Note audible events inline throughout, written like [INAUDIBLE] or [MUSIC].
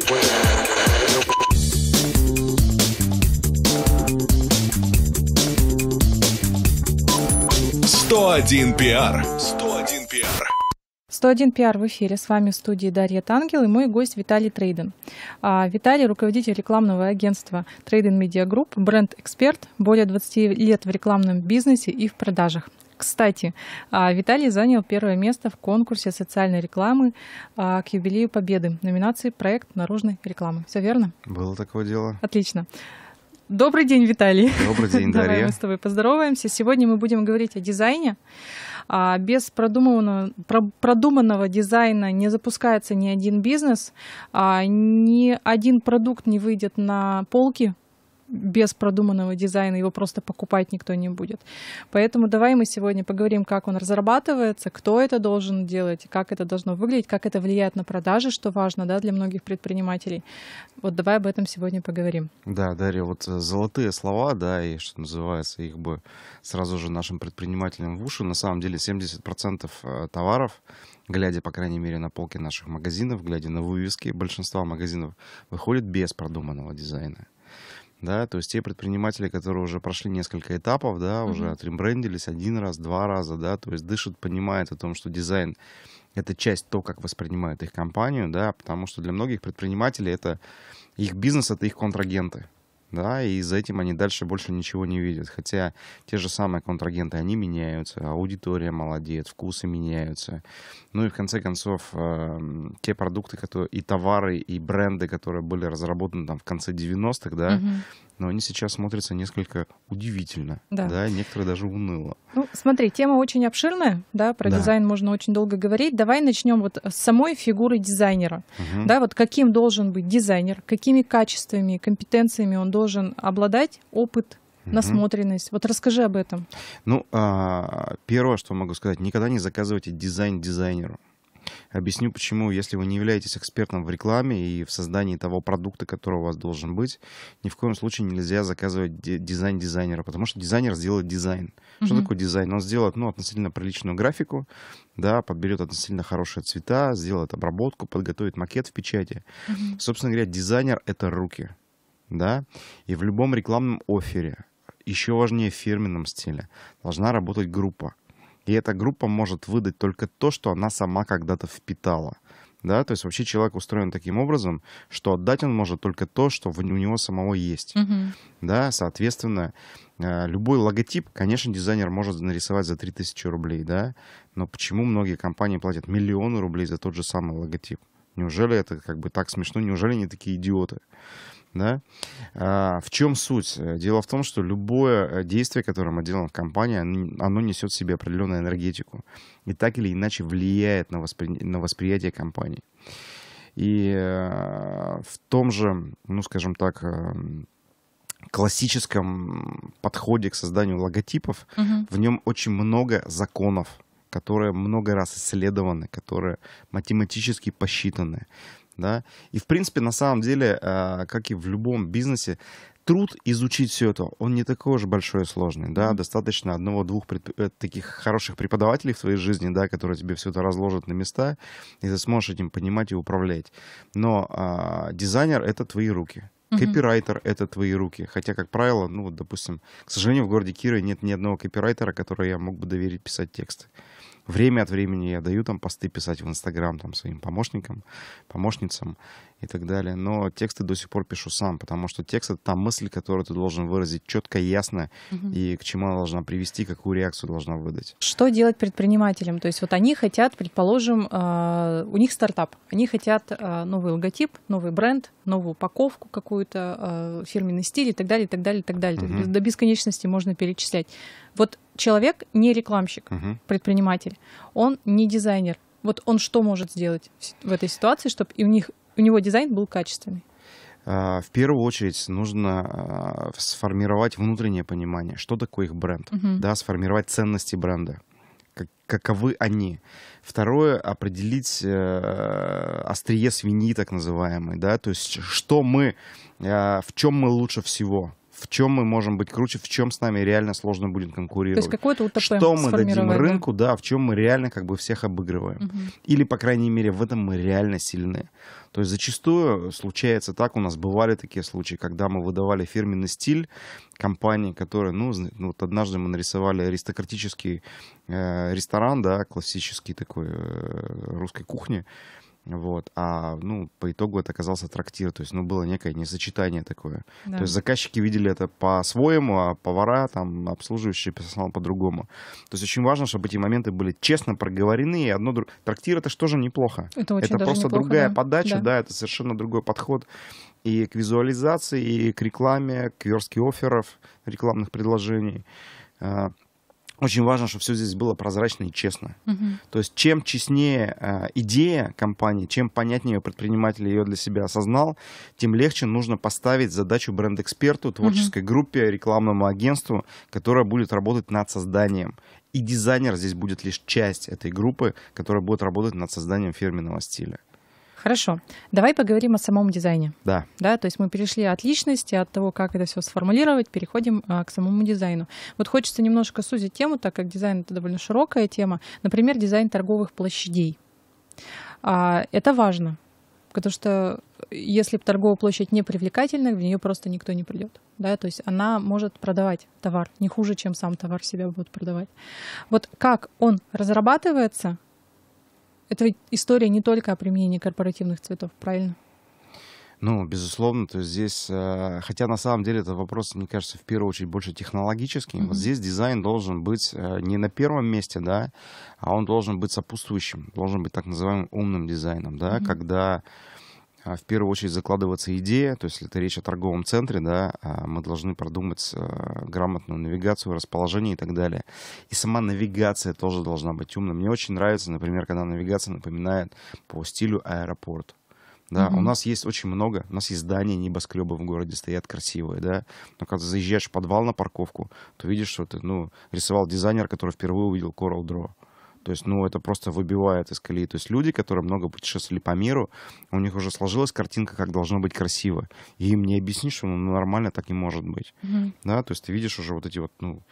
седьмой. Сто один пиар. 101 пиар. 101 пиар в эфире. С вами в студии Дарья Тангел и мой гость Виталий Трейден. А, Виталий – руководитель рекламного агентства Трейден Медиа Групп, бренд-эксперт, более 20 лет в рекламном бизнесе и в продажах. Кстати, а, Виталий занял первое место в конкурсе социальной рекламы а, к юбилею Победы номинации «Проект наружной рекламы». Все верно? Было такое дело. Отлично. Добрый день, Виталий. Добрый день, [LAUGHS] Дарья. Давай мы с тобой поздороваемся. Сегодня мы будем говорить о дизайне. А без продуманного, продуманного дизайна не запускается ни один бизнес, а ни один продукт не выйдет на полки без продуманного дизайна его просто покупать никто не будет. Поэтому давай мы сегодня поговорим, как он разрабатывается, кто это должен делать, как это должно выглядеть, как это влияет на продажи, что важно да, для многих предпринимателей. Вот давай об этом сегодня поговорим. Да, Дарья, вот э, золотые слова, да, и что называется, их бы сразу же нашим предпринимателям в уши. На самом деле 70% э, товаров глядя, по крайней мере, на полки наших магазинов, глядя на вывески большинства магазинов, выходит без продуманного дизайна да, то есть те предприниматели, которые уже прошли несколько этапов, да, mm уже отрембрендились один раз, два раза, да, то есть дышат, понимают о том, что дизайн — это часть то, как воспринимают их компанию, да, потому что для многих предпринимателей это их бизнес, это их контрагенты, да, и за этим они дальше больше ничего не видят. Хотя те же самые контрагенты, они меняются, аудитория молодеет, вкусы меняются. Ну и в конце концов, эм, те продукты которые, и товары, и бренды, которые были разработаны там в конце 90-х, да, угу но они сейчас смотрятся несколько удивительно, да, да некоторые даже уныло. Ну, смотри, тема очень обширная, да, про да. дизайн можно очень долго говорить. Давай начнем вот с самой фигуры дизайнера, угу. да, вот каким должен быть дизайнер, какими качествами, компетенциями он должен обладать, опыт, насмотренность. Вот расскажи об этом. Ну, а, первое, что могу сказать, никогда не заказывайте дизайн дизайнеру. Объясню почему. Если вы не являетесь экспертом в рекламе и в создании того продукта, который у вас должен быть, ни в коем случае нельзя заказывать дизайн дизайнера, потому что дизайнер сделает дизайн. Mm-hmm. Что такое дизайн? Он сделает ну, относительно приличную графику, да, подберет относительно хорошие цвета, сделает обработку, подготовит макет в печати. Mm-hmm. Собственно говоря, дизайнер — это руки. Да? И в любом рекламном офере еще важнее в фирменном стиле. Должна работать группа. И эта группа может выдать только то, что она сама когда-то впитала. Да, то есть вообще человек устроен таким образом, что отдать он может только то, что у него самого есть. Угу. Да, соответственно, э, любой логотип, конечно, дизайнер может нарисовать за 3000 рублей, да, но почему многие компании платят миллионы рублей за тот же самый логотип? Неужели это как бы так смешно? Неужели они такие идиоты? Да? А, в чем суть? Э, дело в том, что любое э, действие, которым отделана компания, оно несет в себе определенную энергетику и так или иначе влияет на, воспри... на восприятие компании. И э, в том же, ну, скажем так, классическом подходе к созданию логотипов, угу. в нем очень много законов, которые много раз исследованы, которые математически посчитаны да. И, в принципе, на самом деле, а, как и в любом бизнесе, труд изучить все это, он не такой уж большой и сложный, да, достаточно одного-двух предп... Э, таких хороших преподавателей в твоей жизни, да, которые тебе все это разложат на места, и ты сможешь этим понимать и управлять. Но а, дизайнер — это твои руки, mm Копирайтер — это твои руки. Хотя, как правило, ну, вот допустим, к сожалению, в городе Кирове нет ни одного копирайтера, которого я мог бы доверить писать тексты. Время от времени я даю там посты писать в Инстаграм там своим помощникам, помощницам и так далее. Но тексты до сих пор пишу сам, потому что текст — это та мысль, которую ты должен выразить четко, ясно, угу. и к чему она должна привести, какую реакцию должна выдать. Что делать предпринимателям? То есть вот они хотят, предположим, а, у них стартап, они хотят а, новый логотип, новый бренд, новую упаковку какую-то, а, фирменный стиль и так далее, и так далее, и так далее. Угу. До бесконечности можно перечислять. Вот человек не рекламщик, угу. предприниматель, он не дизайнер. Вот он что может сделать в этой ситуации, чтобы и у них у него дизайн был качественный? А, в первую очередь нужно а, сформировать внутреннее понимание, что такое их бренд, uh-huh. да, сформировать ценности бренда каковы они. Второе, определить э, острие свиньи, так называемый, да, то есть что мы, э, в чем мы лучше всего, в чем мы можем быть круче, в чем с нами реально сложно будет конкурировать. То есть какое-то УТП Что мы дадим рынку, да, в чем мы реально как бы всех обыгрываем. Угу. Или, по крайней мере, в этом мы реально сильны. То есть зачастую случается так, у нас бывали такие случаи, когда мы выдавали фирменный стиль компании, которая, ну, ну, вот однажды мы нарисовали аристократический э, ресторан, да, классический такой э, русской кухни, вот. А ну, по итогу это оказался трактир. То есть, ну, было некое несочетание такое. Да. То есть заказчики видели это по-своему, а повара, там, обслуживающие персонал по-другому. То есть очень важно, чтобы эти моменты были честно проговорены. И одно друг... Трактир это же тоже неплохо. Это, очень это просто неплохо, другая да. подача, да. да, это совершенно другой подход и к визуализации, и к рекламе, к верстке офферов, рекламных предложений. А, очень важно, чтобы все здесь было прозрачно и честно. Угу. То есть чем честнее э, идея компании, чем понятнее предприниматель ее для себя осознал, тем легче нужно поставить задачу бренд-эксперту, творческой угу. группе, рекламному агентству, которая будет работать над созданием. И дизайнер здесь будет лишь часть этой группы, которая будет работать над созданием фирменного стиля. Хорошо. Давай поговорим о самом дизайне. Да. Да, то есть мы перешли от личности, от того, как это все сформулировать, переходим а, к самому дизайну. Вот хочется немножко сузить тему, так как дизайн это довольно широкая тема. Например, дизайн торговых площадей. А, это важно, потому что если торговая площадь не привлекательна, в нее просто никто не придет. Да? То есть она может продавать товар не хуже, чем сам товар себя будет продавать. Вот как он разрабатывается, это история не только о применении корпоративных цветов, правильно? Ну, безусловно, то есть здесь, э, хотя на самом деле это вопрос, мне кажется, в первую очередь больше технологический. Mm-hmm. Вот здесь дизайн должен быть э, не на первом месте, да, а он должен быть сопутствующим, должен быть так называемым умным дизайном, да, mm-hmm. когда а, в первую очередь закладываться идея, то есть если это речь о торговом центре, да, а мы должны продумать э, грамотную навигацию, расположение и так далее. И сама навигация тоже должна быть умной. Мне очень нравится, например, когда навигация напоминает по стилю аэропорт. Да, угу. у нас есть очень много, у нас есть здания, небоскребы в городе стоят красивые, да. Но когда заезжаешь в подвал на парковку, то видишь, что ты, ну, рисовал дизайнер, который впервые увидел Coral Draw. То есть, ну, это просто выбивает из колеи. То есть люди, которые много путешествовали по миру, у них уже сложилась картинка, как должно быть красиво. И им не объяснишь, что ну, нормально так не может быть. Mm-hmm. Да, то есть ты видишь уже вот эти вот, ну,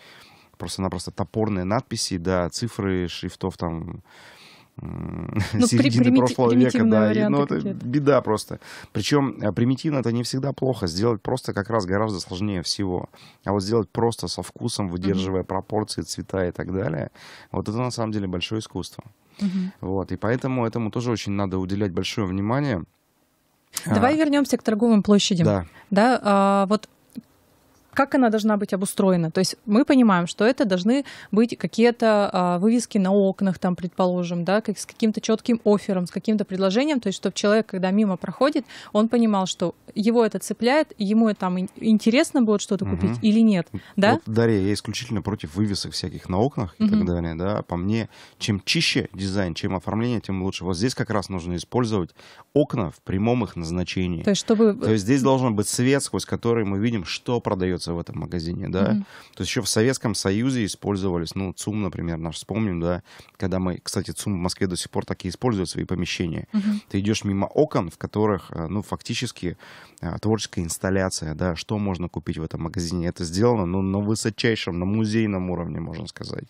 просто-напросто топорные надписи, да, цифры, шрифтов там ну, середины примити- прошлого века, да. И, ну, это беда просто. Причем э, примитивно это не всегда плохо. Сделать просто как раз гораздо сложнее всего. А вот сделать просто со вкусом, выдерживая mm-hmm. пропорции, цвета и так далее, вот это на самом деле большое искусство. Mm-hmm. Вот. И поэтому этому тоже очень надо уделять большое внимание. Давай а. вернемся к торговым площадям. Да. да а, вот как она должна быть обустроена? То есть мы понимаем, что это должны быть какие-то а, вывески на окнах, там, предположим, да, как, с каким-то четким офером, с каким-то предложением, то есть чтобы человек, когда мимо проходит, он понимал, что его это цепляет, ему там интересно будет что-то угу. купить или нет, да? Вот, Дарья, я исключительно против вывесок всяких на окнах и угу. так далее, да. По мне, чем чище дизайн, чем оформление, тем лучше. Вот здесь как раз нужно использовать окна в прямом их назначении. То есть чтобы... То есть здесь должен быть свет, сквозь который мы видим, что продается продается в этом магазине, да. Mm-hmm. То есть еще в Советском Союзе использовались, ну, ЦУМ, например, наш вспомним, да, когда мы, кстати, ЦУМ в Москве до сих пор так и используют свои помещения. Mm-hmm. Ты идешь мимо окон, в которых, э, ну, фактически э, творческая инсталляция, да, что можно купить в этом магазине. Это сделано, ну, на высочайшем, на музейном уровне, можно сказать.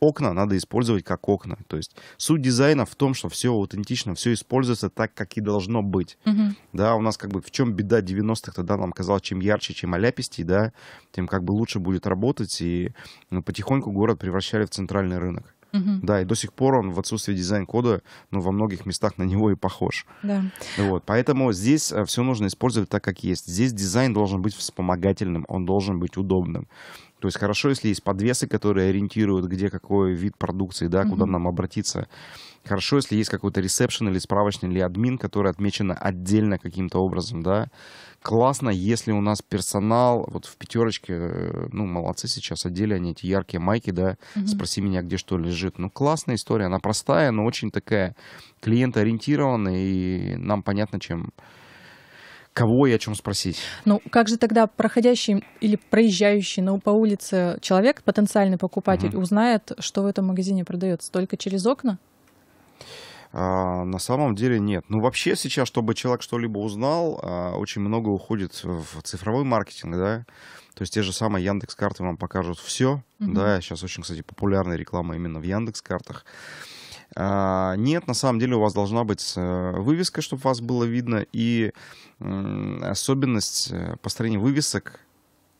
Окна надо использовать как окна. То есть суть дизайна в том, что все аутентично, все используется так, как и должно быть. Mm-hmm. Да, у нас как бы в чем беда 90-х тогда нам казалось, чем ярче, чем оляпистей, да, тем как бы лучше будет работать, и ну, потихоньку город превращали в центральный рынок. Угу. Да, и до сих пор он в отсутствии дизайн-кода, но ну, во многих местах на него и похож. Да. Вот, поэтому здесь э, все нужно использовать так, как есть. Здесь дизайн должен быть вспомогательным, он должен быть удобным. То есть хорошо, если есть подвесы, которые ориентируют, где какой вид продукции, да, угу. куда нам обратиться. Хорошо, если есть какой-то ресепшн или справочный или админ, который отмечен отдельно каким-то образом, да. Классно, если у нас персонал, вот в пятерочке, э, ну, молодцы сейчас, одели они эти яркие майки, да, угу. спроси меня, где что лежит. Ну, классная история, она простая, но очень такая клиентоориентированная, и нам понятно, чем кого и о чем спросить. Ну, как же тогда проходящий или проезжающий ну, по улице человек, потенциальный покупатель, угу. узнает, что в этом магазине продается? Только через окна? А, на самом деле нет. Ну, вообще сейчас, чтобы человек что-либо узнал, а, очень много уходит в цифровой маркетинг, да. То есть те же самые Яндекс карты вам покажут все, mm-hmm. да. Сейчас очень, кстати, популярная реклама именно в Яндекс картах. А, нет, на самом деле у вас должна быть э, вывеска, чтобы вас было видно, и м, особенность э, построения вывесок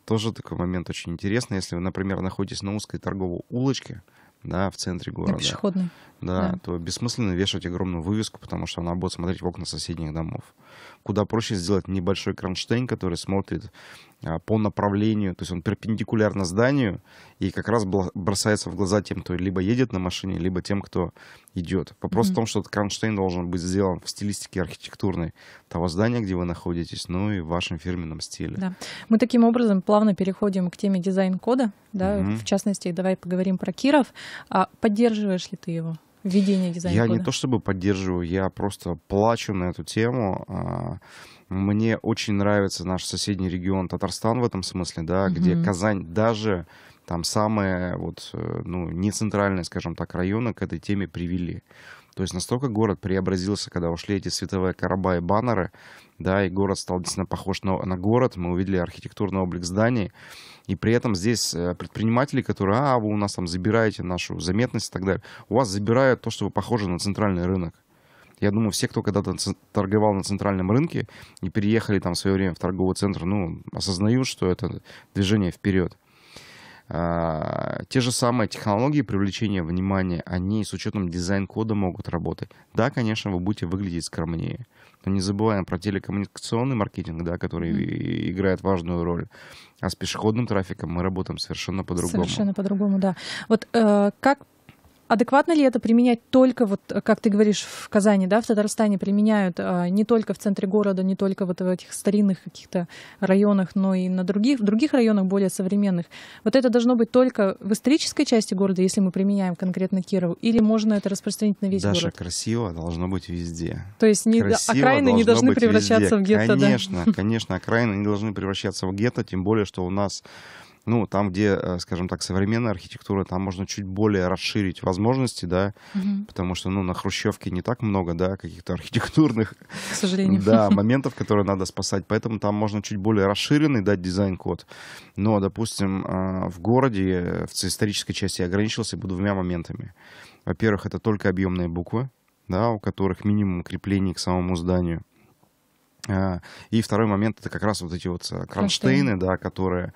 тоже такой момент очень интересный. Если вы, например, находитесь на узкой торговой улочке, да, в центре города. На пешеходной. Да, да, то бессмысленно вешать огромную вывеску, потому что она будет смотреть в окна соседних домов. Куда проще сделать небольшой кронштейн, который смотрит а, по направлению, то есть он перпендикулярно зданию, и как раз бросается в глаза тем, кто либо едет на машине, либо тем, кто идет. Вопрос mm-hmm. в том, что этот кронштейн должен быть сделан в стилистике архитектурной того здания, где вы находитесь, ну и в вашем фирменном стиле. Да. Мы таким образом плавно переходим к теме дизайн-кода, да, mm-hmm. в частности, давай поговорим про Киров. А поддерживаешь ли ты его? Введение дизайн кода? Я не то чтобы поддерживаю, я просто плачу на эту тему а, мне очень нравится наш соседний регион Татарстан в этом смысле, да, угу. где Казань даже там самые вот, э, ну, не центральные, скажем так, районы к этой теме привели. То есть настолько город преобразился, когда ушли эти световые короба и баннеры, да, и город стал действительно похож на, на город, мы увидели архитектурный облик зданий, и при этом здесь э, предприниматели, которые, а, вы у нас там забираете нашу заметность и так далее, у вас забирают то, что вы похожи на центральный рынок. Я думаю, все, кто когда-то торговал на центральном рынке и переехали там в свое время в торговый центр, ну, осознают, что это движение вперед. А, те же самые технологии привлечения внимания, они с учетом дизайн-кода могут работать. Да, конечно, вы будете выглядеть скромнее. Но не забываем про телекоммуникационный маркетинг, да, который mm-hmm. играет важную роль. А с пешеходным трафиком мы работаем совершенно по-другому. Совершенно по-другому, да. Вот э, как Адекватно ли это применять только, вот, э, как ты говоришь, в Казани, да, в Татарстане применяют а, не только в центре города, не только вот в этих старинных каких-то районах, но и на других, в других районах более современных. Вот это должно быть только в исторической части города, если мы применяем конкретно Кирову, или можно это распространить на весь Даша, город? красиво должно быть везде. То есть не, окраины не должны превращаться везде. в гетто, конечно, да? Конечно, [LAUGHS] конечно, окраины не должны превращаться в гетто, тем более, что у нас ну, там, где, э, скажем так, современная архитектура, там можно чуть более расширить возможности, да, угу. потому что, ну, на Хрущевке не так много, да, каких-то архитектурных, к сожалению, да, [LAUGHS] моментов, которые надо спасать, поэтому там можно чуть более расширенный дать дизайн-код, но, допустим, э, в городе, в исторической части я ограничился двумя моментами. Во-первых, это только объемные буквы, да, у которых минимум креплений к самому зданию. Э, и второй момент это как раз вот эти вот э, кронштейны, Кронштейн. да, которые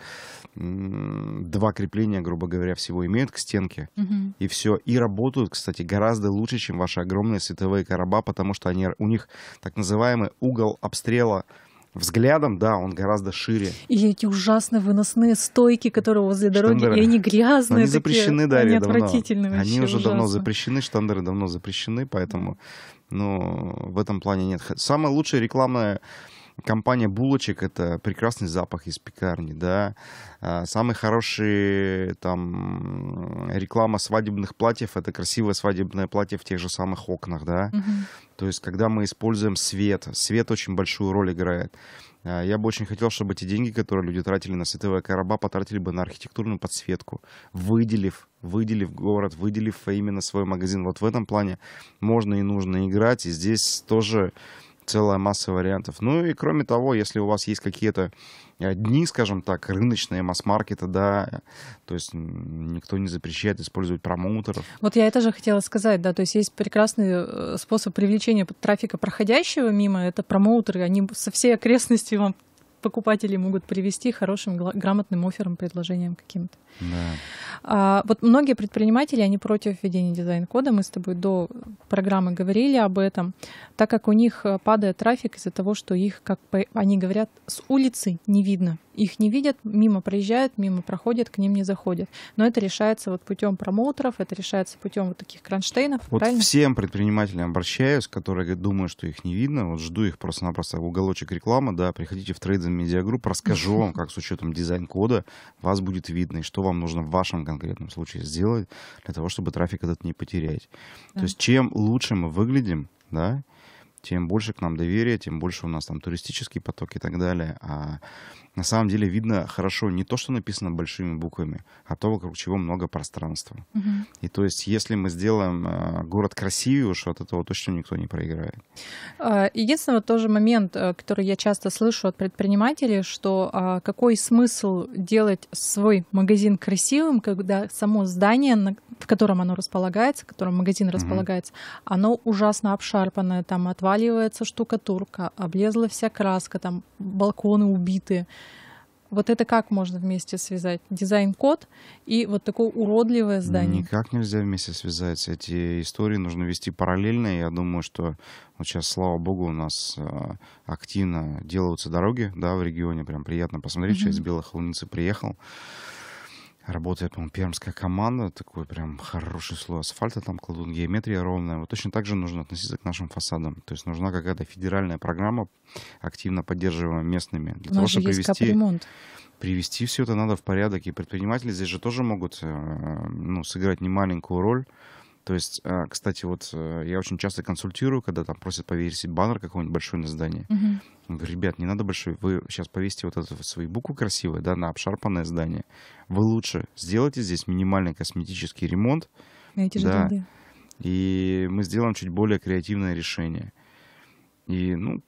два крепления, грубо говоря, всего имеют к стенке. Угу. И все. И работают, кстати, гораздо лучше, чем ваши огромные световые короба, потому что они, у них так называемый угол обстрела взглядом, да, он гораздо шире. И эти ужасные выносные стойки, которые возле штандеры. дороги, и они грязные. Но они такие, запрещены, да, они отвратительные. Они уже ужасно. давно запрещены, штандеры давно запрещены, поэтому но в этом плане нет. Самая лучшая рекламная компания булочек это прекрасный запах из пекарни, да. А, самые хорошие там реклама свадебных платьев это красивое свадебное платье в тех же самых окнах, да. Угу. То есть когда мы используем свет, свет очень большую роль играет. А, я бы очень хотел, чтобы те деньги, которые люди тратили на световые короба, потратили бы на архитектурную подсветку, выделив, выделив город, выделив именно свой магазин. Вот в этом плане можно и нужно играть. И здесь тоже целая масса вариантов. Ну и кроме того, если у вас есть какие-то э, дни, скажем так, рыночные, масс маркеты да, то есть никто не запрещает использовать промоутеров. Вот я это же хотела сказать, да, то есть есть прекрасный э, способ привлечения трафика проходящего мимо, это промоутеры, они со всей окрестности вам Покупатели могут привести хорошим, грамотным оффером, предложением каким-то. Да. А, вот многие предприниматели, они против введения дизайн-кода. Мы с тобой до программы говорили об этом, так как у них э, падает трафик из-за того, что их, как они говорят, с улицы не видно их не видят, мимо проезжают, мимо проходят, к ним не заходят. Но это решается вот путем промоутеров, это решается путем вот таких кронштейнов. Вот правильно? всем предпринимателям обращаюсь, которые думают, что их не видно, вот жду их просто-напросто в уголочек рекламы, да, приходите в Trades Медиагрупп, расскажу [LAUGHS] вам, как с учетом дизайн-кода вас будет видно и что вам нужно в вашем конкретном случае сделать для того, чтобы трафик этот не потерять. То есть чем лучше мы выглядим, да, тем больше к нам доверия, тем больше у нас там туристический поток и так далее. А на самом деле видно хорошо не то, что написано большими буквами, а то, вокруг чего много пространства. Угу. И то есть, если мы сделаем а, город красивее, уж от этого точно никто не проиграет. А, единственный вот тоже момент, э, который я часто слышу от предпринимателей, что а, какой смысл делать свой магазин красивым, когда само здание, в котором оно располагается, в котором магазин угу. располагается, оно ужасно обшарпанное, там отваливается штукатурка, облезла вся краска, там балконы убиты. Вот это как можно вместе связать? Дизайн-код и вот такое уродливое здание. Никак нельзя вместе связать. Эти истории нужно вести параллельно. Я думаю, что вот сейчас, слава богу, у нас э, активно делаются дороги да, в регионе. Прям приятно посмотреть. Mm-hmm. Сейчас из белых Холуницы приехал работает, по-моему, пермская команда, такой прям хороший слой асфальта там кладут, геометрия ровная. Вот точно так же нужно относиться к нашим фасадам. То есть нужна какая-то федеральная программа, активно поддерживаемая местными, для У того, чтобы привести... Привести все это надо в порядок. И предприниматели здесь же тоже могут э, ну, сыграть немаленькую роль то есть, а, кстати, вот э, я очень часто консультирую, когда там просят повесить баннер какой-нибудь большой на здании. Uh-huh. говорю, ребят, не надо большой, вы сейчас повесите вот эту свою букву красивую, да, на обшарпанное здание. Вы лучше сделайте здесь минимальный косметический ремонт. На эти же да, деньги. И мы сделаем чуть более креативное решение. И, ну,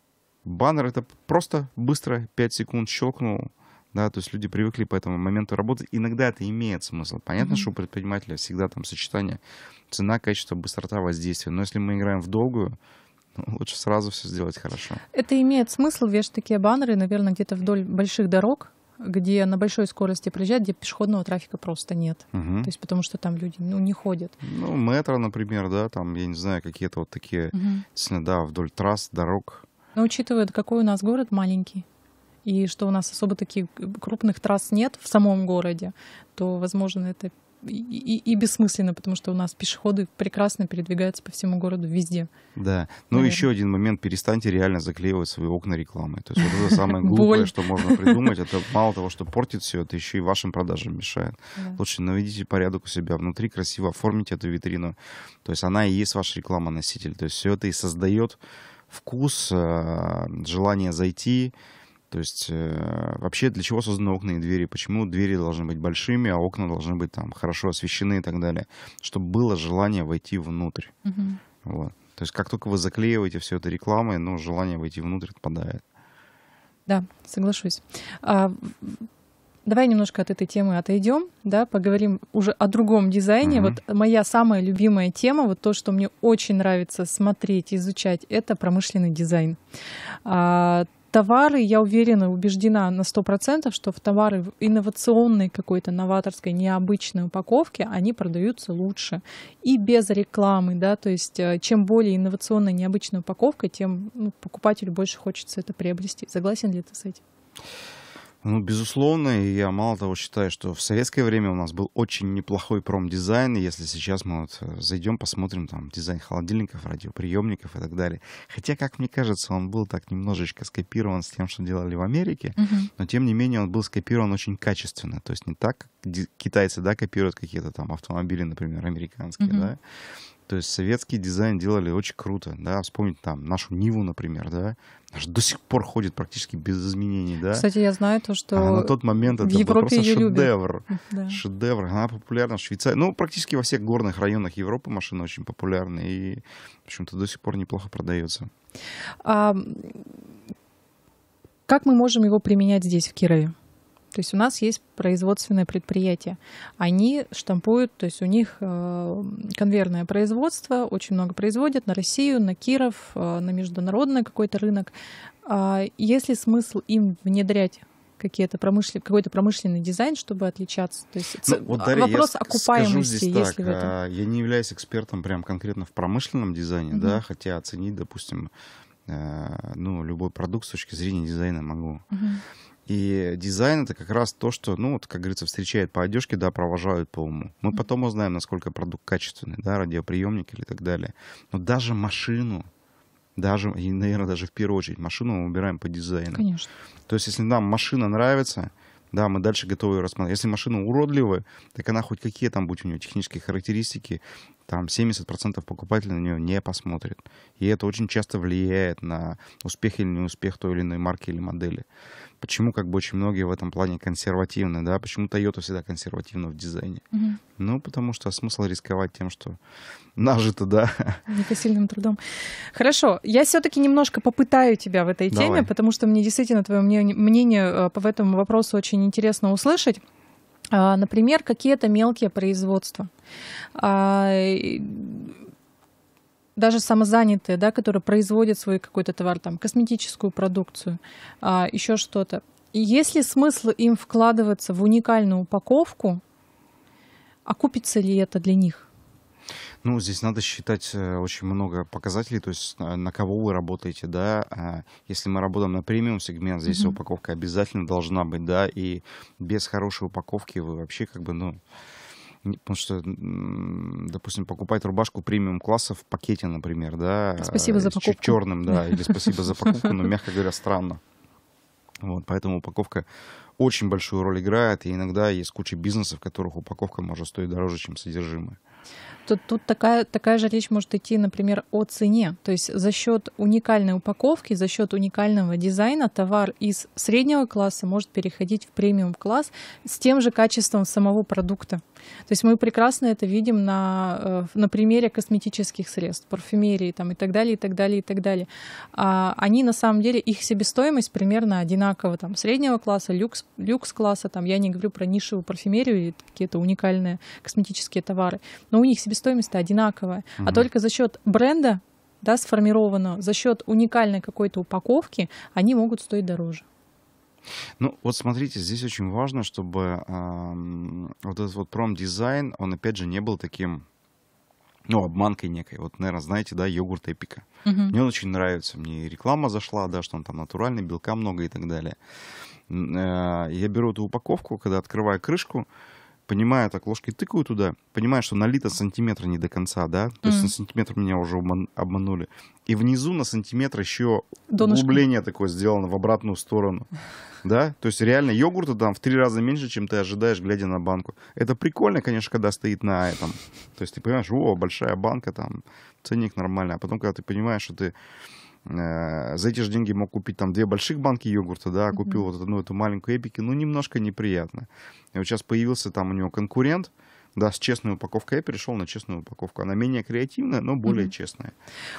баннер это просто быстро, 5 секунд щелкнул, да, то есть люди привыкли по этому моменту работать. Иногда это имеет смысл. Понятно, mm-hmm. что у предпринимателя всегда там сочетание цена, качество, быстрота воздействия. Но если мы играем в долгую, ну, лучше сразу все сделать хорошо. Это имеет смысл вешать такие баннеры, наверное, где-то вдоль больших дорог, где на большой скорости проезжать, где пешеходного трафика просто нет. Угу. То есть потому что там люди ну, не ходят. Ну, метро, например, да, там, я не знаю, какие-то вот такие, угу. да, вдоль трасс, дорог. Но учитывая, какой у нас город маленький, и что у нас особо таких крупных трасс нет в самом городе, то, возможно, это и, и, и бессмысленно, потому что у нас пешеходы прекрасно передвигаются по всему городу везде. Да. Ну, Наверное. еще один момент. Перестаньте реально заклеивать свои окна рекламой. То есть вот это самое [LAUGHS] глупое, что можно придумать. Это мало того, что портит все, это еще и вашим продажам мешает. Лучше наведите порядок у себя внутри, красиво оформите эту витрину. То есть она и есть ваш рекламоноситель. То есть все это и создает вкус, э, желание зайти, то есть э, вообще для чего созданы окна и двери? Почему двери должны быть большими, а окна должны быть там хорошо освещены и так далее? Чтобы было желание войти внутрь. Угу. Вот. То есть как только вы заклеиваете все это рекламой, ну, желание войти внутрь отпадает. Да, соглашусь. А, давай немножко от этой темы отойдем, да, поговорим уже о другом дизайне. Угу. Вот моя самая любимая тема, вот то, что мне очень нравится смотреть, изучать, это промышленный дизайн. А, товары, я уверена, убеждена на 100%, что в товары инновационной какой-то новаторской необычной упаковке они продаются лучше. И без рекламы, да, то есть э, чем более инновационная необычная упаковка, тем ну, покупателю больше хочется это приобрести. Согласен ли ты с этим? Ну, безусловно, и я мало того считаю, что в советское время у нас был очень неплохой промдизайн, и если сейчас мы вот э, зайдем, посмотрим там дизайн холодильников, радиоприемников и так далее. Хотя, как мне кажется, он был так немножечко скопирован с тем, что делали в Америке, Uh-huh. но тем не менее он был скопирован очень качественно, то есть не так, как китайцы, да, копируют какие-то там автомобили, например, американские, Uh-huh. да, то есть советский дизайн делали очень круто, да, вспомнить там нашу Ниву, например, да, Аж до сих пор ходит практически без изменений, да. Кстати, я знаю то, что а на тот момент это в Европе был просто шедевр, да. шедевр. Она популярна в Швейцарии, ну практически во всех горных районах Европы машина очень популярна и, в общем-то, до сих пор неплохо продается. А, как мы можем его применять здесь в Кирове? То есть у нас есть производственные предприятия. Они штампуют, то есть у них э, конвейерное производство, очень много производят на Россию, на Киров, э, на международный какой-то рынок. А есть ли смысл им внедрять какие-то промышлен... какой-то промышленный дизайн, чтобы отличаться. То есть ну, вот, Дарья, вопрос я окупаемости. Скажу здесь так, этом... А, я не являюсь экспертом прям конкретно в промышленном дизайне, угу. да, хотя оценить, допустим, э, ну любой продукт с точки зрения дизайна могу. Угу. И дизайн это как раз то, что, ну, вот, как говорится, встречает по одежке, да, провожают по уму. Мы потом узнаем, насколько продукт качественный, да, радиоприемник или так далее. Но даже машину, даже, и, наверное, даже в первую очередь машину мы убираем по дизайну. Конечно. То есть, если нам машина нравится, да, мы дальше готовы ее рассмотреть. Если машина уродливая, так она хоть какие там будут у нее технические характеристики, там 70% покупателей на нее не посмотрит. И это очень часто влияет на успех или неуспех той или иной марки или модели почему как бы очень многие в этом плане консервативны, да, почему Toyota всегда консервативна в дизайне? Угу. Ну, потому что смысл рисковать тем, что нажито, да. [LAUGHS] Непосильным трудом. Хорошо, я все-таки немножко попытаю тебя в этой теме, Давай. потому что мне действительно твое мнение э, по этому вопросу очень интересно услышать. А, например, какие-то мелкие производства а, даже самозанятые, да, которые производят свой какой-то товар, там, косметическую продукцию, а, еще что-то. И есть ли смысл им вкладываться в уникальную упаковку, окупится а ли это для них? Ну, здесь надо считать э, очень много показателей, то есть э, на кого вы работаете, да. А, если мы работаем на премиум сегмент, здесь mm-hmm. упаковка обязательно должна быть, да, и без хорошей упаковки вы вообще как бы, ну, Потому что, допустим, покупать рубашку премиум класса в пакете, например, да. Спасибо э, за покупку. Черным, да, или [LAUGHS] спасибо за покупку, но, мягко говоря, странно. Вот, поэтому упаковка очень большую роль играет, и иногда есть куча бизнесов, в которых упаковка может стоить дороже, чем содержимое. Тут, тут такая, такая же речь может идти, например, о цене. То есть за счет уникальной упаковки, за счет уникального дизайна товар из среднего класса может переходить в премиум класс с тем же качеством самого продукта. То есть мы прекрасно это видим на, э, на примере косметических средств, парфюмерии там, и так далее, и так далее, и так далее. А, они на самом деле, их себестоимость примерно одинакова там, среднего класса, люкс, люкс-класса, там, я не говорю про нишевую парфюмерию или какие-то уникальные косметические товары, но у них себестоимость-то одинаковая. Mm-hmm. А только за счет бренда да, сформированного, за счет уникальной какой-то упаковки, они могут стоить дороже. Ну, вот смотрите, здесь очень важно, чтобы э, вот этот вот промдизайн, он опять же не был таким ну, обманкой некой. Вот, наверное, знаете, да, йогурт Эпика. Угу. Мне он очень нравится. Мне реклама зашла, да, что он там натуральный, белка много и так далее. Э, я беру эту упаковку, когда открываю крышку, понимая, так ложкой тыкаю туда, понимаю, что налито сантиметра не до конца, да, то mm. есть на сантиметр меня уже обманули. И внизу на сантиметр еще Донышко. углубление такое сделано в обратную сторону. Да, то есть реально йогурта там в три раза меньше, чем ты ожидаешь, глядя на банку. Это прикольно, конечно, когда стоит на этом. То есть ты понимаешь, о, большая банка, там ценник нормальный. А потом, когда ты понимаешь, что ты Э, за эти же деньги мог купить там две больших банки йогурта, да, купил mm-hmm. вот одну эту маленькую эпики, ну, немножко неприятно. И вот сейчас появился там у него конкурент, да, с честной упаковкой я перешел на честную упаковку. Она менее креативная, но более mm-hmm. честная.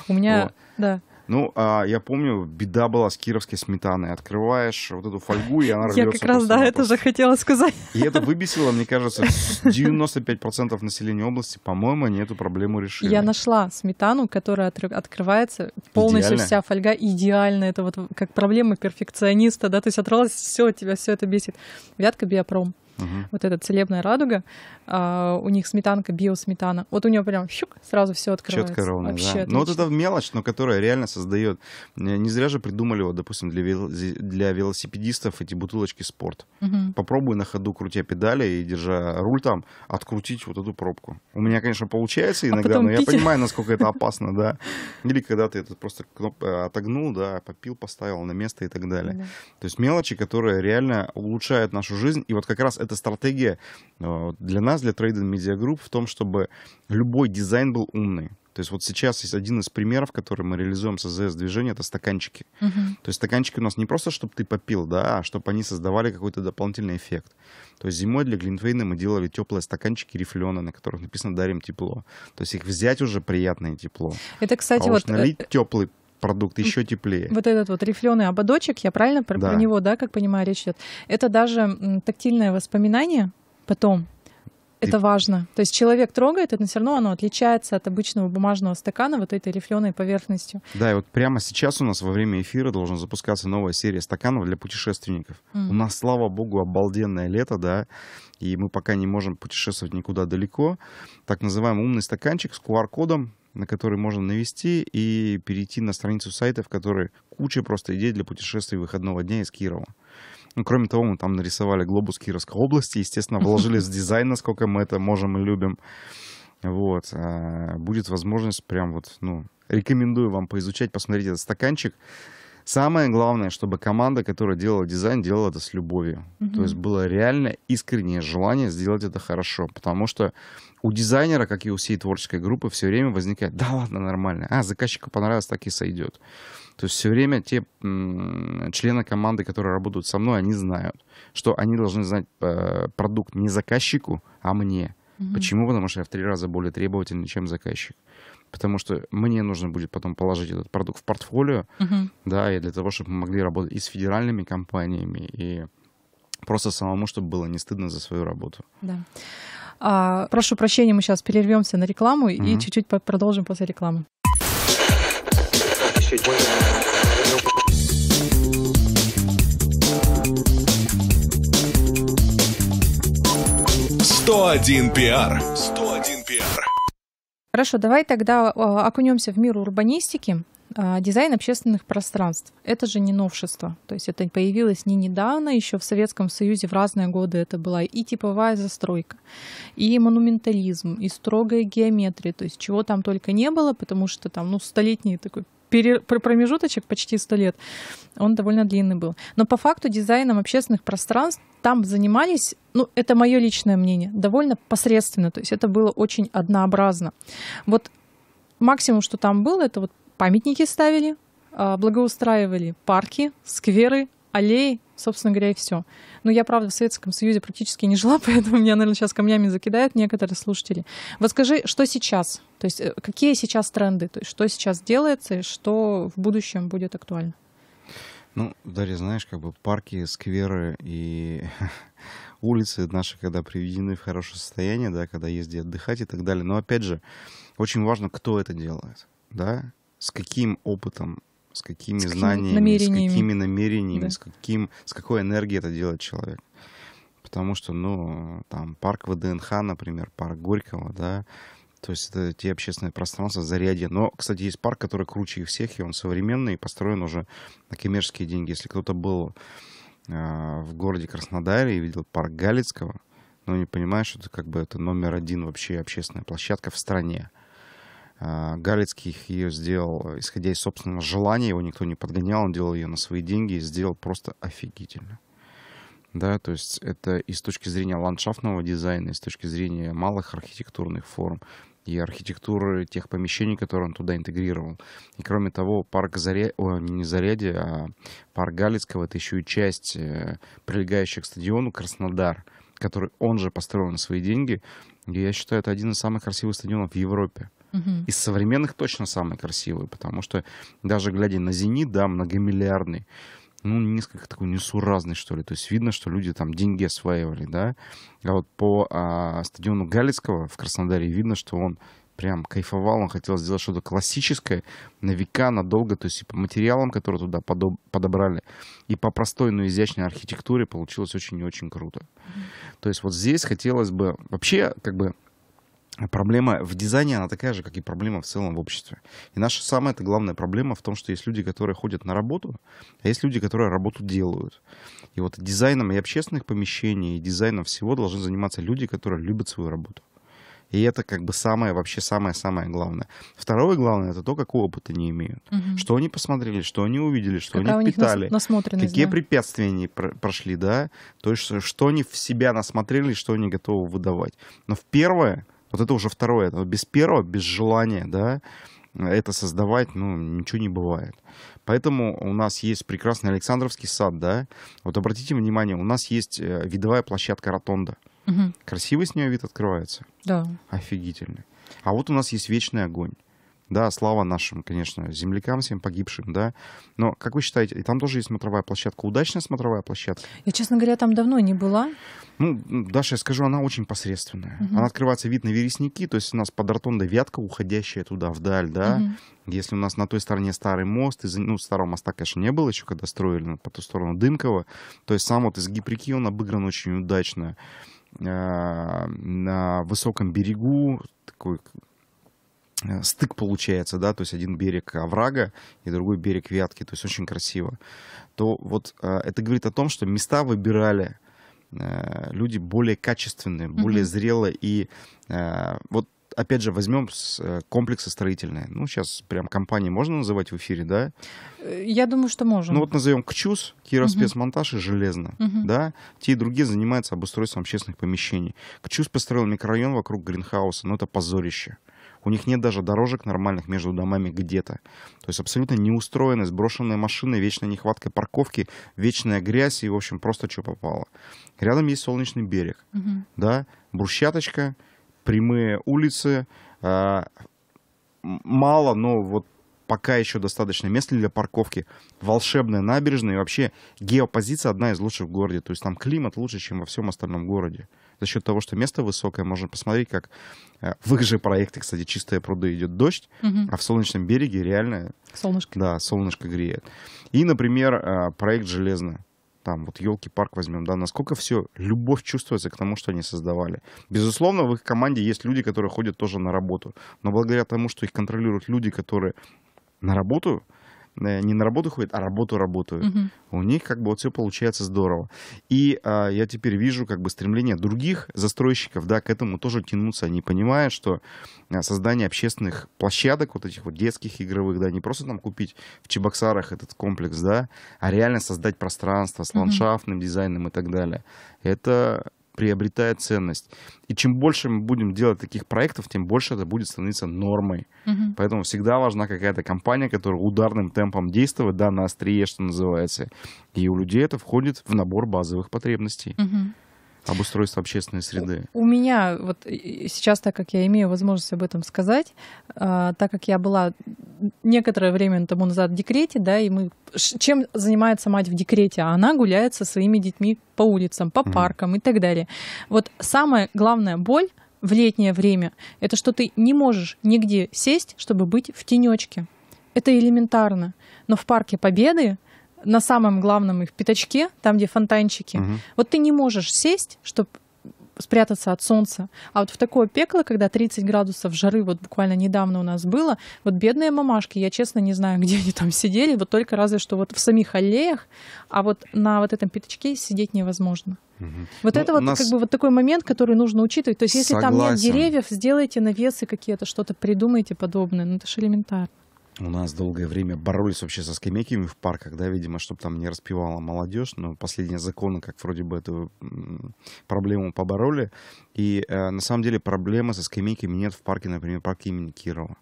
У меня, вот. да. Ну, а, я помню, беда была с кировской сметаной. Открываешь вот эту фольгу, и она рвется. Я как раз, да, это же хотела сказать. И это выбесило, мне кажется, 95% населения области, по-моему, они эту проблему решили. Я нашла сметану, которая открывается, полностью вся фольга идеально. Это вот как проблема перфекциониста, да, то есть отрывалось, все, тебя все это бесит. Вятка биопром угу. вот эта целебная радуга, а, у них сметанка, биосметана, вот у нее прям щук, сразу все открывается. Четко ровно, Вообще да. Ну, отлично. вот это мелочь, но которая реально создает, не зря же придумали, вот, допустим, для, вел... для велосипедистов эти бутылочки спорт. Угу. Попробуй на ходу, крутя педали и держа руль там, открутить вот эту пробку. У меня, конечно, получается а иногда, а но пить. я понимаю, насколько это [LAUGHS] опасно, да. Или когда ты это просто кноп... Э, отогнул, да, попил, поставил на место и так далее. То есть мелочи, которые реально улучшают нашу жизнь. И вот как раз это это стратегия э, для нас, для Trading Media Group, в том, чтобы любой дизайн был умный. То есть вот сейчас есть один из примеров, который мы реализуем с АЗС движения, это стаканчики. Uh-huh. То есть стаканчики у нас не просто, чтобы ты попил, да, а чтобы они создавали какой-то дополнительный эффект. То есть зимой для Глинтвейна мы делали теплые стаканчики рифленые, на которых написано «дарим тепло». То есть их взять уже приятное тепло. Это, кстати, а вот... Э, налить теплый продукт еще теплее. Вот этот вот рифленый ободочек, я правильно про, да. про него, да, как понимаю, речь идет. Это даже тактильное воспоминание потом. Это и... важно. То есть человек трогает это, но все равно оно отличается от обычного бумажного стакана вот этой рифленой поверхностью. Да, и вот прямо сейчас у нас во время эфира должна запускаться новая серия стаканов для путешественников. Mm. У нас, слава богу, обалденное лето, да, и мы пока не можем путешествовать никуда далеко. Так называемый умный стаканчик с QR-кодом, на который можно навести и перейти на страницу сайта, в которой куча просто идей для путешествий выходного дня из Кирова. Ну, кроме того, мы там нарисовали глобус Кировской области, естественно, вложили с дизайн, насколько мы это можем и любим. Вот. А, будет возможность прям вот, ну, рекомендую вам поизучать, посмотреть этот стаканчик. Самое главное, чтобы команда, которая делала дизайн, делала это с любовью. Mm-hmm. То есть было реально искреннее желание сделать это хорошо. Потому что у дизайнера, как и у всей творческой группы, все время возникает, да ладно, нормально, а, заказчику понравилось, так и сойдет. То есть все время те члены команды, которые работают со мной, они знают, что они должны знать э, продукт не заказчику, а мне. Угу. Почему? Потому что я в три раза более требовательный, чем заказчик потому что мне нужно будет потом положить этот продукт в портфолио, uh-huh. да, и для того, чтобы мы могли работать и с федеральными компаниями, и просто самому, чтобы было не стыдно за свою работу. Да. А, прошу прощения, мы сейчас перервемся на рекламу uh-huh. и чуть-чуть продолжим после рекламы. Сто один пиар. 101 Хорошо, давай тогда а, окунемся в мир урбанистики а, дизайн общественных пространств. Это же не новшество. То есть это появилось не недавно, еще в Советском Союзе в разные годы это была и типовая застройка, и монументализм, и строгая геометрия. То есть чего там только не было, потому что там ну, столетний такой промежуточек почти 100 лет, он довольно длинный был. Но по факту дизайном общественных пространств там занимались, ну, это мое личное мнение, довольно посредственно, то есть это было очень однообразно. Вот максимум, что там было, это вот памятники ставили, а, благоустраивали парки, скверы, аллеи, собственно говоря, и все. Но я, правда, в Советском Союзе практически не жила, [LAUGHS] поэтому меня, наверное, сейчас камнями закидают некоторые слушатели. Вот скажи, что сейчас? То есть э, какие сейчас тренды? То есть что сейчас делается и что в будущем будет актуально? Ну, Дарья, знаешь, как бы парки, скверы и [LAUGHS] улицы наши, когда приведены в хорошее состояние, да, когда ездят отдыхать и так далее. Но опять же, очень важно, кто это делает, да, с каким опытом с какими с знаниями, намерениями. с какими намерениями, да. с, каким, с какой энергией это делает человек. Потому что, ну, там, парк ВДНХ, например, парк Горького, да, то есть это те общественные пространства заряди. Но, кстати, есть парк, который круче их всех, и он современный, и построен уже на коммерческие деньги. Если кто-то был э, в городе Краснодаре и видел парк Галицкого, но ну, не понимаешь, что это как бы это номер один вообще общественная площадка в стране. А, Галицкий ее сделал, исходя из собственного желания, его никто не подгонял, он делал ее на свои деньги и сделал просто офигительно. Да, то есть это и с точки зрения ландшафтного дизайна, и с точки зрения малых архитектурных форм, и архитектуры тех помещений, которые он туда интегрировал. И кроме того, парк Заря... О, не Зарядье, а парк Галицкого, это еще и часть, э, прилегающая к стадиону Краснодар, который он же построил на свои деньги. И я считаю, это один из самых красивых стадионов в Европе. Угу. Из современных точно самый красивый, потому что даже глядя на «Зенит», да, многомиллиардный, ну, несколько такой несуразный, что ли. То есть видно, что люди там деньги осваивали, да. А вот по а, стадиону Галицкого в Краснодаре видно, что он прям кайфовал, он хотел сделать что-то классическое на века, надолго, то есть и по материалам, которые туда подобрали, и по простой, но изящной архитектуре получилось очень и очень круто. Mm-hmm. То есть вот здесь хотелось бы... Вообще, как бы, проблема в дизайне, она такая же, как и проблема в целом в обществе. И наша самая -то главная проблема в том, что есть люди, которые ходят на работу, а есть люди, которые работу делают. И вот дизайном и общественных помещений, и дизайном всего должны заниматься люди, которые любят свою работу. И это как бы самое, вообще самое-самое главное. Второе главное, это то, какого опыта они имеют. Угу. Что они посмотрели, что они увидели, что Какая они впитали. Какие да. препятствия они пр прошли, да. То есть, что они в себя насмотрели, что они готовы выдавать. Но в первое, вот это уже второе. Без первого, без желания, да, это создавать, ну, ничего не бывает. Поэтому у нас есть прекрасный Александровский сад, да. Вот обратите внимание, у нас есть э, видовая площадка Ротонда. Угу. Красивый с нее вид открывается. Да. Офигительный. А вот у нас есть вечный огонь. Да, слава нашим, конечно, землякам, всем погибшим, да. Но как вы считаете, и там тоже есть смотровая площадка, удачная смотровая площадка? Я, честно говоря, там давно не была. Ну, Даша, я скажу, она очень посредственная. Угу. Она открывается вид на вересники, то есть у нас под ротондой вятка, уходящая туда вдаль, да. Угу. Если у нас на той стороне старый мост, из, ну, старого моста, конечно, не было еще, когда строили по ту сторону Дымкова, то есть сам вот изгиб реки, он обыгран очень удачно э, на высоком берегу, такой Э, стык получается, да, то есть один берег оврага и другой берег вятки, то есть очень красиво, то вот э, это говорит о том, что места выбирали э, люди более качественные, mm-hmm. более зрелые и вот опять же, возьмем комплексы строительные. Ну, сейчас прям компании можно называть в эфире, да? Я думаю, что можно. Ну, вот назовем КЧУС, Кировспецмонтаж угу. и Железно, угу. да? Те и другие занимаются обустройством общественных помещений. КЧУС построил микрорайон вокруг гринхауса, но это позорище. Угу. У них нет даже дорожек нормальных между домами где-то. То есть абсолютно неустроенные, сброшенные машины, вечная нехватка парковки, вечная грязь и, в общем, просто что попало. Рядом есть солнечный берег, Mm -hmm. да, брусчаточка, прямые улицы, э, мало, но вот пока еще достаточно места для парковки, волшебная набережная и вообще геопозиция одна из лучших в городе. То есть там климат лучше, чем во всем остальном городе за счет того, что место высокое, можно посмотреть, как э, в их же проекте, кстати, «Чистые пруды» идет дождь, угу. а в «Солнечном береге» реально... Солнышко. Да, солнышко греет. И, например, э, проект железный, там вот елки парк возьмем, да, насколько все любовь чувствуется к тому, что они создавали. Безусловно, в их команде есть люди, которые ходят тоже на работу, но благодаря тому, что их контролируют люди, которые на работу, Э, не на работу ходят, а работу работают. Угу. У них как бы вот все получается здорово. И а, я теперь вижу как бы стремление других застройщиков, да, к этому тоже тянуться. Они понимают, что э, создание общественных площадок, вот этих вот детских игровых, да, не просто там купить в Чебоксарах этот комплекс, да, а реально создать пространство с ландшафтным угу. дизайном и так далее. Это приобретая ценность. И чем больше мы будем делать таких проектов, тем больше это будет становиться нормой. Угу. Поэтому всегда важна какая-то компания, которая ударным темпом действует, да, на острие, что называется. И у людей это входит в набор базовых потребностей. Угу. Обустройство общественной среды. У, меня, вот сейчас, так как я имею возможность об этом сказать, а, так как я была некоторое время тому назад в декрете, да, и мы... Чем занимается мать в декрете? А она гуляет со своими детьми по улицам, по паркам и так далее. Вот самая главная боль в летнее время, это что ты не можешь нигде сесть, чтобы быть в тенечке. Это элементарно. Но в парке Победы на самом главном их пятачке, там, где фонтанчики, угу. вот ты не можешь сесть, чтобы спрятаться от солнца. А вот в такое пекло, когда 30 градусов жары, вот буквально недавно у нас было, вот бедные мамашки, я честно не знаю, [LAUGHS] где они там сидели, вот только разве что вот в самих аллеях, а вот на вот этом пятачке сидеть невозможно. Угу. Вот ну, это вот нас... как бы вот такой момент, который нужно учитывать. То есть если Согласен. там нет деревьев, сделайте навесы какие-то, что-то придумайте подобное. Ну это же элементарно у нас долгое время боролись вообще со скамейками в парках, да, видимо, чтобы там не распевала молодежь, но последние законы, как вроде бы эту проблему побороли. И э, на самом деле проблемы со скамейками нет в парке, например, парке имени Кирова.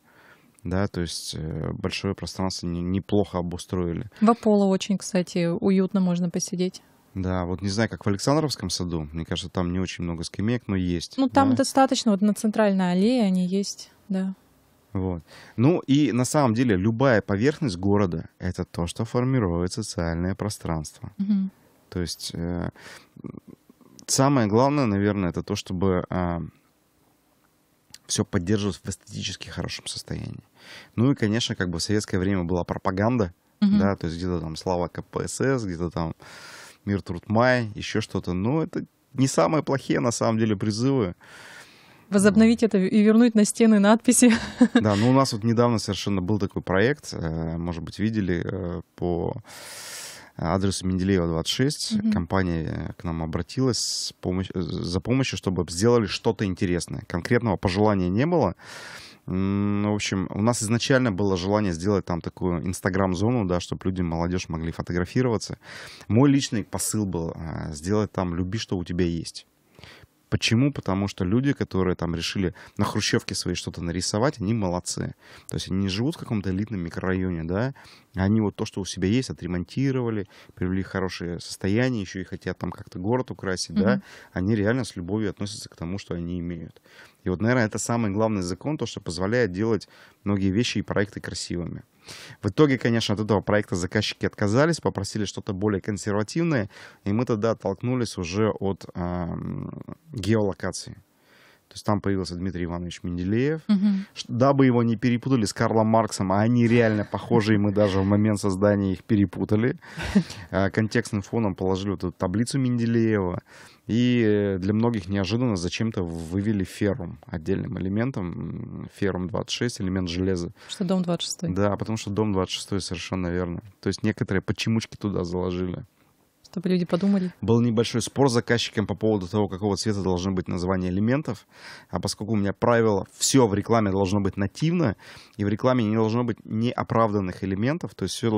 Да, то есть э, большое пространство не, неплохо обустроили. В Аполло очень, кстати, уютно можно посидеть. Да, вот не знаю, как в Александровском саду. Мне кажется, там не очень много скамеек, но есть. Ну, там да? достаточно, вот на центральной аллее они есть, да. Вот. Ну и на самом деле любая поверхность города — это то, что формирует социальное пространство. Угу. То есть э, самое главное, наверное, это то, чтобы э, а, все поддерживалось в эстетически хорошем состоянии. Ну и, конечно, как бы в советское время была пропаганда, угу. да, то есть где-то там слава КПСС, где-то там мир труд май, еще что-то. Но ну, это не самые плохие, на самом деле, призывы возобновить это и вернуть на стены надписи. [LAUGHS] Да, ну у нас вот недавно совершенно был такой проект, э, может быть, видели э, по адресу Менделеева 26. Угу. Компания к нам обратилась с помощь, э, за помощью, чтобы сделали что-то интересное. Конкретного пожелания не было. В общем, у нас изначально было желание сделать там такую инстаграм-зону, да, чтобы люди, молодежь могли фотографироваться. Мой личный посыл был сделать там «люби, что у тебя есть». Почему? Потому что люди, которые там решили на хрущевке свои что-то нарисовать, они молодцы. То есть они не живут в каком-то элитном микрорайоне, да, они вот то, что у себя есть, отремонтировали, привели в хорошее состояние, еще и хотят там как-то город украсить, mm-hmm. да, они реально с любовью относятся к тому, что они имеют. И вот, наверное, это самый главный закон, то, что позволяет делать многие вещи и проекты красивыми. В итоге, конечно, от этого проекта заказчики отказались, попросили что-то более консервативное, и мы тогда оттолкнулись уже от э, геолокации. То есть там появился Дмитрий Иванович Менделеев. Угу. Дабы его не перепутали с Карлом Марксом, а они реально похожи, и мы даже в момент создания их перепутали. [LAUGHS] А, контекстным фоном положили вот эту таблицу Менделеева. И э, для многих неожиданно зачем-то вывели феррум отдельным элементом. Феррум 26, элемент железа. Что дом 26. Да, потому что дом 26 совершенно верно. То есть некоторые почемучки туда заложили. Чтобы люди подумали. Был небольшой спор с заказчиком по поводу того, какого цвета должны быть названия элементов. А поскольку у меня правило, все в рекламе должно быть нативно, и в рекламе не должно быть неоправданных элементов, то есть все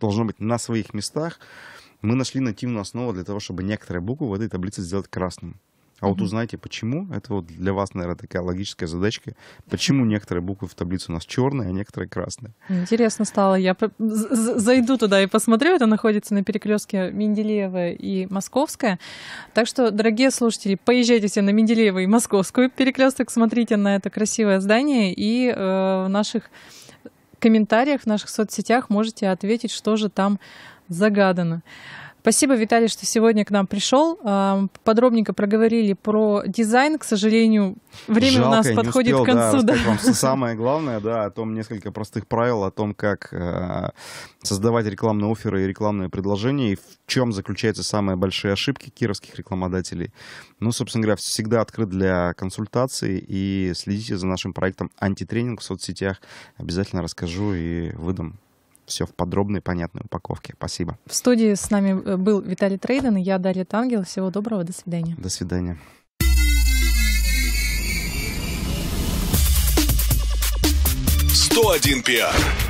должно быть на своих местах, мы нашли нативную основу для того, чтобы некоторые буквы в этой таблице сделать красным. А вот узнайте, почему. Это вот для вас, наверное, такая логическая задачка. Почему некоторые буквы в таблице у нас черные, а некоторые красные? Интересно стало. Я зайду туда и посмотрю. Это находится на перекрестке Менделеева и Московская. Так что, дорогие слушатели, поезжайте все на Менделеева и Московскую перекресток, смотрите на это красивое здание и э, в наших комментариях, в наших соцсетях можете ответить, что же там Загадано. Спасибо, Виталий, что сегодня к нам пришел. А, подробненько проговорили про дизайн. К сожалению, время Жалко, у нас подходит успел, к концу. Да, да. Вам [LAUGHS] самое главное, да, о том несколько простых правил, о том, как э, создавать рекламные оферы и рекламные предложения, и в чем заключаются самые большие ошибки кировских рекламодателей. Ну, собственно говоря, всегда открыт для консультации и следите за нашим проектом «Антитренинг» в соцсетях. Обязательно расскажу и выдам все в подробной, понятной упаковке. Спасибо. В студии с нами э, был Виталий Трейден, и я Дарья Тангел. Всего доброго, до свидания. До свидания. «101 пиар».